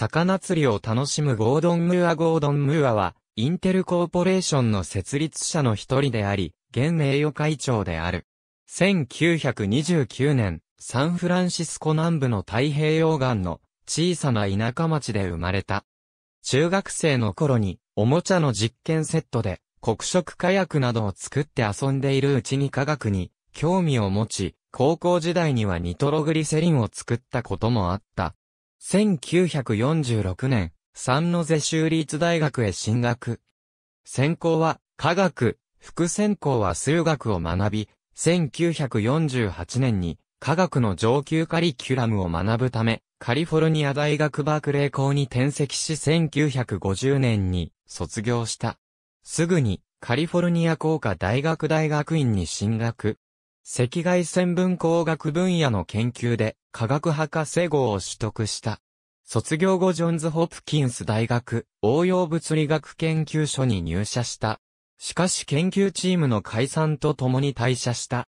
魚釣りを楽しむゴードン・ムーア・ゴードン・ムーアは、インテルコーポレーションの設立者の一人であり、現名誉会長である。1929年、サンフランシスコ南部の太平洋岸の小さな田舎町で生まれた。中学生の頃に、おもちゃの実験セットで、黒色火薬などを作って遊んでいるうちに科学に興味を持ち、高校時代にはニトログリセリンを作ったこともあった。1946年、三ノ瀬州立大学へ進学。専攻は、科学、副専攻は数学を学び、1948年に、科学の上級カリキュラムを学ぶため、カリフォルニア大学バークレー校に転籍し1950年に卒業した。すぐにカリフォルニア工科大学大学院に進学。赤外線分工学分野の研究で科学博士号を取得した。卒業後ジョンズ・ホプキンス大学応用物理学研究所に入社した。しかし研究チームの解散とともに退社した。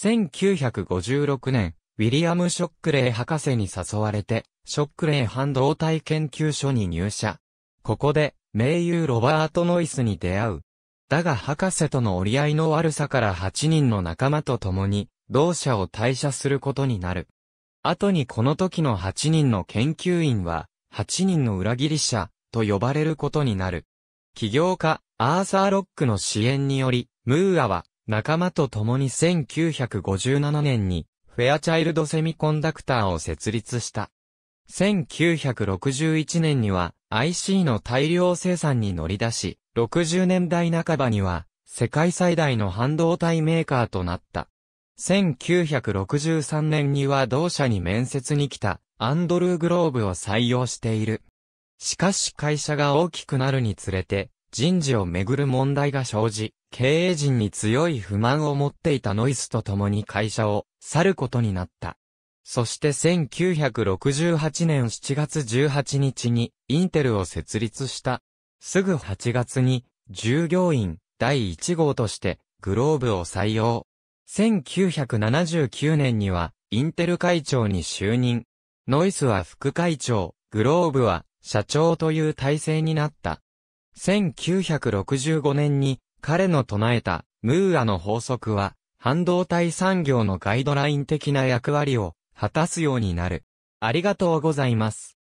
1956年、ウィリアム・ショックレイ博士に誘われて、ショックレイ半導体研究所に入社。ここで、名優ロバート・ノイスに出会う。だが博士との折り合いの悪さから8人の仲間と共に、同社を退社することになる。後にこの時の8人の研究員は、8人の裏切り者、と呼ばれることになる。起業家、アーサー・ロックの支援により、ムーアは、仲間と共に1957年に、フェアチャイルドセミコンダクターを設立した。1961年には IC の大量生産に乗り出し、60年代半ばには世界最大の半導体メーカーとなった。1963年には同社に面接に来たアンドルー・グローブを採用している。しかし会社が大きくなるにつれて人事をめぐる問題が生じ、経営陣に強い不満を持っていたノイスと共に会社を去ることになった。そして1968年7月18日にインテルを設立した。すぐ8月に従業員第1号としてグローブを採用。1979年には、インテル会長に就任。ノイスは副会長、グローブは社長という体制になった。1965年に彼の唱えたムーアの法則は半導体産業のガイドライン的な役割を果たすようになる。ありがとうございます。